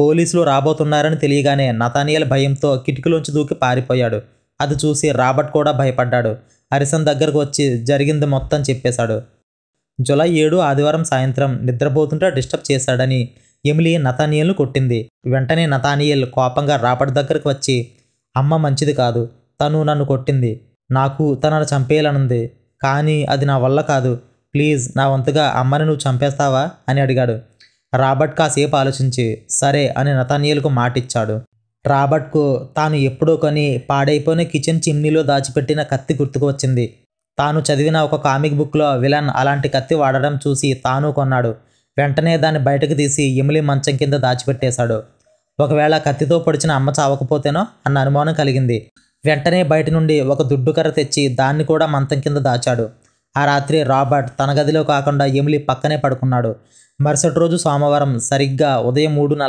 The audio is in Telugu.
పోలీసులు రాబోతున్నారని తెలియగానే నతానియల్ భయంతో కిటికీలోంచి దూకి పారిపోయాడు అది చూసి రాబర్ట్ కూడా భయపడ్డాడు హరిసన్ దగ్గరకు వచ్చి జరిగింది మొత్తం చెప్పేశాడు జులై ఏడు ఆదివారం సాయంత్రం నిద్రపోతుంటే డిస్టర్బ్ చేశాడని ఎమిలీ నతానియల్ను కొట్టింది వెంటనే నతానియల్ కోపంగా రాబర్ట్ దగ్గరకు వచ్చి అమ్మ మంచిది కాదు తను నన్ను కొట్టింది నాకు తనను చంపేయాలనుంది కానీ అది నా వల్ల కాదు ప్లీజ్ నా వంతుగా అమ్మని నువ్వు చంపేస్తావా అని అడిగాడు రాబర్ట్ కాసేపు ఆలోచించి సరే అని నతానియల్కు మాటిచ్చాడు రాబర్ట్కు తాను ఎప్పుడో కొని పాడైపోయిన కిచెన్ చిమ్నీలో దాచిపెట్టిన కత్తి గుర్తుకు వచ్చింది తాను చదివిన ఒక కామిక్ బుక్లో విలన్ అలాంటి కత్తి వాడడం చూసి తాను కొన్నాడు వెంటనే దాన్ని బయటకు తీసి ఎమిలి మంచం కింద దాచిపెట్టేశాడు ఒకవేళ కత్తితో పొడిచిన అమ్మ చావకపోతేనో అన్న అనుమానం కలిగింది వెంటనే బయట నుండి ఒక దుడ్డు కర్ర తెచ్చి దాన్ని కూడా మంతం కింద దాచాడు ఆ రాత్రి రాబర్ట్ తన గదిలో కాకుండా ఎమిలి పక్కనే పడుకున్నాడు మరుసటి రోజు సోమవారం సరిగ్గా ఉదయం మూడు